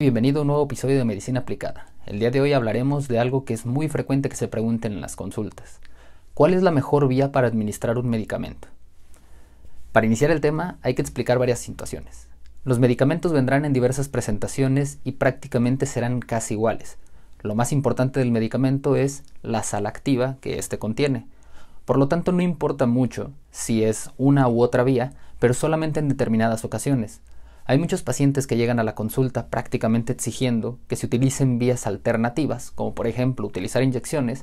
Bienvenido a un nuevo episodio de Medicina Aplicada. El día de hoy hablaremos de algo que es muy frecuente que se pregunten en las consultas. ¿Cuál es la mejor vía para administrar un medicamento? Para iniciar el tema hay que explicar varias situaciones. Los medicamentos vendrán en diversas presentaciones y prácticamente serán casi iguales. Lo más importante del medicamento es la sal activa que éste contiene. Por lo tanto, no importa mucho si es una u otra vía, pero solamente en determinadas ocasiones. Hay muchos pacientes que llegan a la consulta prácticamente exigiendo que se utilicen vías alternativas, como por ejemplo utilizar inyecciones,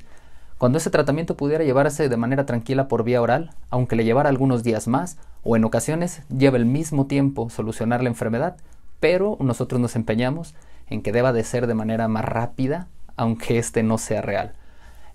cuando ese tratamiento pudiera llevarse de manera tranquila por vía oral, aunque le llevara algunos días más o en ocasiones lleva el mismo tiempo solucionar la enfermedad, pero nosotros nos empeñamos en que deba de ser de manera más rápida, aunque este no sea real.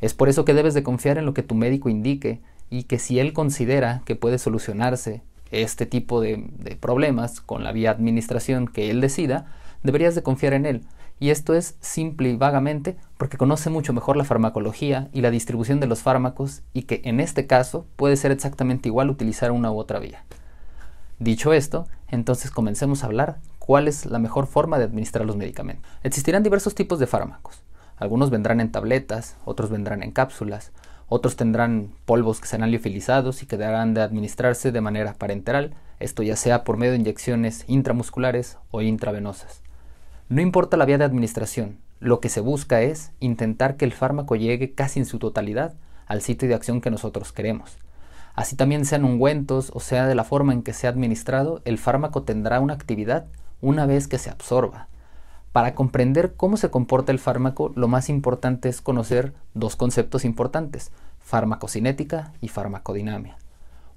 Es por eso que debes de confiar en lo que tu médico indique y que si él considera que puede solucionarse este tipo de, problemas con la vía administración que él decida, deberías de confiar en él. Y esto es simple y vagamente porque conoce mucho mejor la farmacología y la distribución de los fármacos y que en este caso puede ser exactamente igual utilizar una u otra vía. Dicho esto, entonces comencemos a hablar cuál es la mejor forma de administrar los medicamentos. Existirán diversos tipos de fármacos. Algunos vendrán en tabletas, otros vendrán en cápsulas, otros tendrán polvos que serán liofilizados y que de administrarse de manera parenteral, esto ya sea por medio de inyecciones intramusculares o intravenosas. No importa la vía de administración, lo que se busca es intentar que el fármaco llegue casi en su totalidad al sitio de acción que nosotros queremos. Así también sean ungüentos o sea de la forma en que sea administrado, el fármaco tendrá una actividad una vez que se absorba, para comprender cómo se comporta el fármaco, lo más importante es conocer dos conceptos importantes, farmacocinética y farmacodinamia.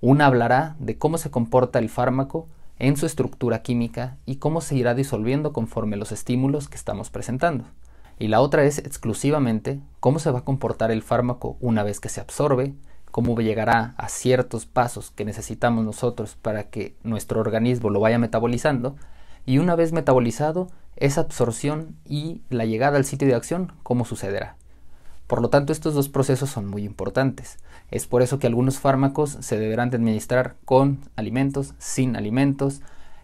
Una hablará de cómo se comporta el fármaco en su estructura química y cómo se irá disolviendo conforme los estímulos que estamos presentando. Y la otra es exclusivamente cómo se va a comportar el fármaco una vez que se absorbe, cómo llegará a ciertos pasos que necesitamos nosotros para que nuestro organismo lo vaya metabolizando y una vez metabolizado, esa absorción y la llegada al sitio de acción, cómo sucederá. Por lo tanto, estos dos procesos son muy importantes. Es por eso que algunos fármacos se deberán administrar con alimentos, sin alimentos,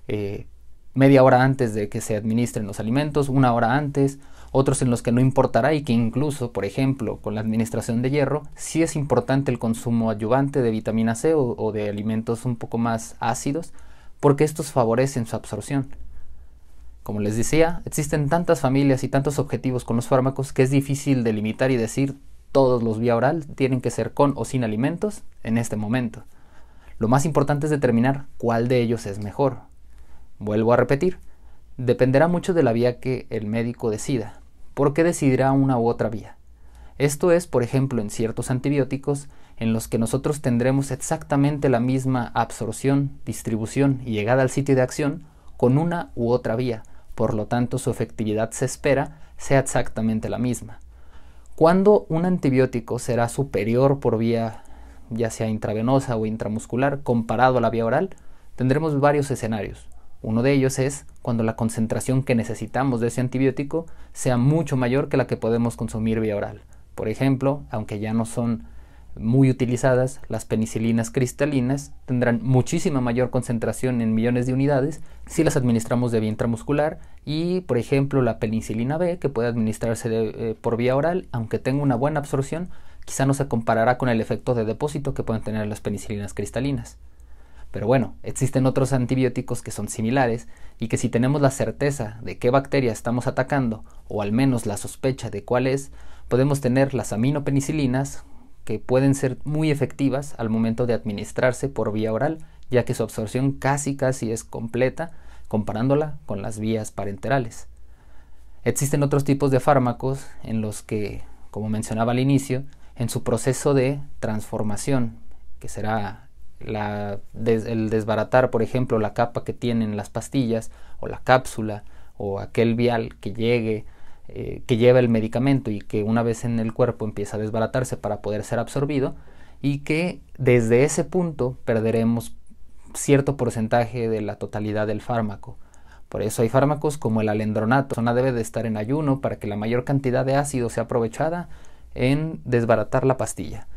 eh, media hora antes de que se administren los alimentos, una hora antes, otros en los que no importará y que incluso, por ejemplo, con la administración de hierro, sí es importante el consumo adyuvante de vitamina C o de alimentos un poco más ácidos, porque estos favorecen su absorción. Como les decía, existen tantas familias y tantos objetivos con los fármacos que es difícil delimitar y decir todos los vía oral tienen que ser con o sin alimentos en este momento. Lo más importante es determinar cuál de ellos es mejor. Vuelvo a repetir, dependerá mucho de la vía que el médico decida, porque decidirá una u otra vía. Esto es, por ejemplo, en ciertos antibióticos en los que nosotros tendremos exactamente la misma absorción, distribución y llegada al sitio de acción con una u otra vía, por lo tanto su efectividad se espera sea exactamente la misma. Cuando un antibiótico será superior por vía ya sea intravenosa o intramuscular comparado a la vía oral? Tendremos varios escenarios. Uno de ellos es cuando la concentración que necesitamos de ese antibiótico sea mucho mayor que la que podemos consumir vía oral. Por ejemplo, aunque ya no son muy utilizadas, las penicilinas cristalinas, tendrán muchísima mayor concentración en millones de unidades si las administramos de vía intramuscular y, por ejemplo, la penicilina B, que puede administrarse eh, por vía oral, aunque tenga una buena absorción, quizá no se comparará con el efecto de depósito que pueden tener las penicilinas cristalinas. Pero bueno, existen otros antibióticos que son similares y que si tenemos la certeza de qué bacteria estamos atacando, o al menos la sospecha de cuál es, podemos tener las aminopenicilinas que pueden ser muy efectivas al momento de administrarse por vía oral, ya que su absorción casi casi es completa comparándola con las vías parenterales. Existen otros tipos de fármacos en los que, como mencionaba al inicio, en su proceso de transformación, que será el desbaratar, por ejemplo, la capa que tienen las pastillas o la cápsula o aquel vial que llegue eh, que lleva el medicamento y que una vez en el cuerpo empieza a desbaratarse para poder ser absorbido y que desde ese punto perderemos cierto porcentaje de la totalidad del fármaco. Por eso hay fármacos como el alendronato. La debe de estar en ayuno para que la mayor cantidad de ácido sea aprovechada en desbaratar la pastilla.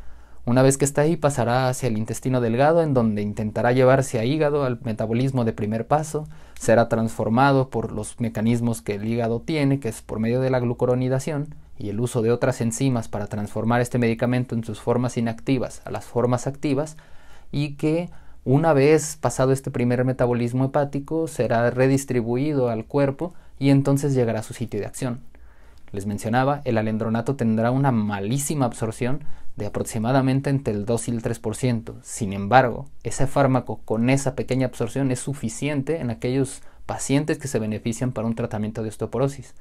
Una vez que está ahí pasará hacia el intestino delgado en donde intentará llevarse a hígado al metabolismo de primer paso, será transformado por los mecanismos que el hígado tiene, que es por medio de la glucoronidación y el uso de otras enzimas para transformar este medicamento en sus formas inactivas a las formas activas y que una vez pasado este primer metabolismo hepático será redistribuido al cuerpo y entonces llegará a su sitio de acción. Les mencionaba, el alendronato tendrá una malísima absorción, de aproximadamente entre el 2 y el 3%. Sin embargo, ese fármaco con esa pequeña absorción es suficiente en aquellos pacientes que se benefician para un tratamiento de osteoporosis.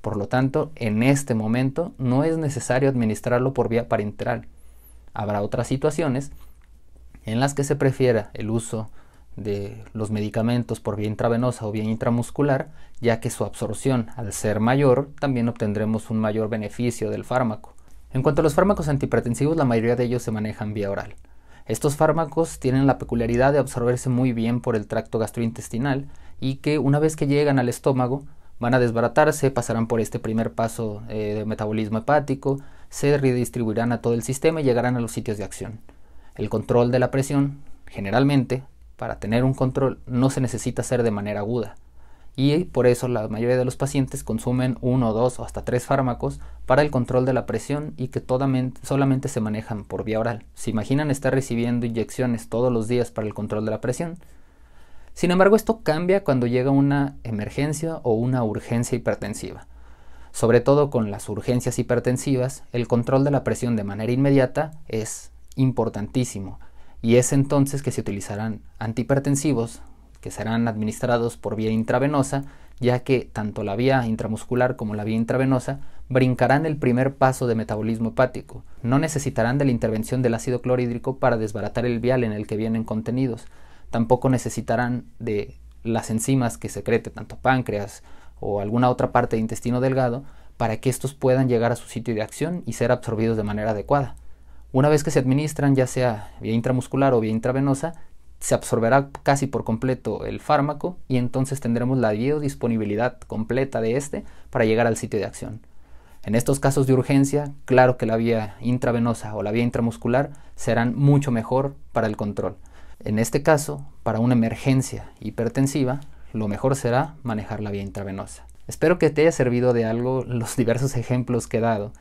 Por lo tanto, en este momento no es necesario administrarlo por vía parenteral. Habrá otras situaciones en las que se prefiera el uso de los medicamentos por vía intravenosa o vía intramuscular, ya que su absorción, al ser mayor, también obtendremos un mayor beneficio del fármaco. En cuanto a los fármacos antipretensivos, la mayoría de ellos se manejan vía oral. Estos fármacos tienen la peculiaridad de absorberse muy bien por el tracto gastrointestinal y que una vez que llegan al estómago van a desbaratarse, pasarán por este primer paso eh, de metabolismo hepático, se redistribuirán a todo el sistema y llegarán a los sitios de acción. El control de la presión, generalmente, para tener un control no se necesita hacer de manera aguda y por eso la mayoría de los pacientes consumen uno, dos o hasta tres fármacos para el control de la presión y que solamente se manejan por vía oral. Se imaginan estar recibiendo inyecciones todos los días para el control de la presión. Sin embargo, esto cambia cuando llega una emergencia o una urgencia hipertensiva. Sobre todo con las urgencias hipertensivas, el control de la presión de manera inmediata es importantísimo y es entonces que se utilizarán antihipertensivos que serán administrados por vía intravenosa, ya que tanto la vía intramuscular como la vía intravenosa brincarán el primer paso de metabolismo hepático. No necesitarán de la intervención del ácido clorhídrico para desbaratar el vial en el que vienen contenidos. Tampoco necesitarán de las enzimas que secrete tanto páncreas o alguna otra parte de intestino delgado para que estos puedan llegar a su sitio de acción y ser absorbidos de manera adecuada. Una vez que se administran, ya sea vía intramuscular o vía intravenosa, se absorberá casi por completo el fármaco y entonces tendremos la biodisponibilidad completa de este para llegar al sitio de acción. En estos casos de urgencia, claro que la vía intravenosa o la vía intramuscular serán mucho mejor para el control. En este caso, para una emergencia hipertensiva, lo mejor será manejar la vía intravenosa. Espero que te haya servido de algo los diversos ejemplos que he dado.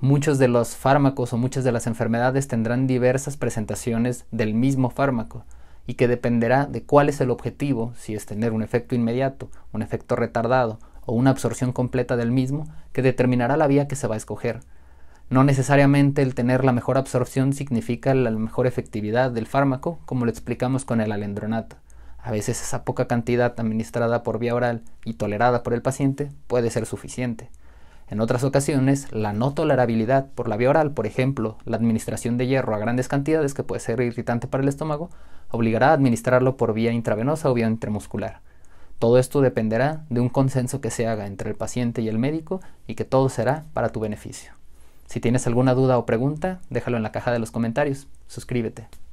Muchos de los fármacos o muchas de las enfermedades tendrán diversas presentaciones del mismo fármaco y que dependerá de cuál es el objetivo, si es tener un efecto inmediato, un efecto retardado o una absorción completa del mismo, que determinará la vía que se va a escoger. No necesariamente el tener la mejor absorción significa la mejor efectividad del fármaco, como lo explicamos con el alendronato. A veces esa poca cantidad administrada por vía oral y tolerada por el paciente puede ser suficiente. En otras ocasiones, la no tolerabilidad por la vía oral, por ejemplo, la administración de hierro a grandes cantidades, que puede ser irritante para el estómago, obligará a administrarlo por vía intravenosa o vía intramuscular. Todo esto dependerá de un consenso que se haga entre el paciente y el médico y que todo será para tu beneficio. Si tienes alguna duda o pregunta, déjalo en la caja de los comentarios. Suscríbete.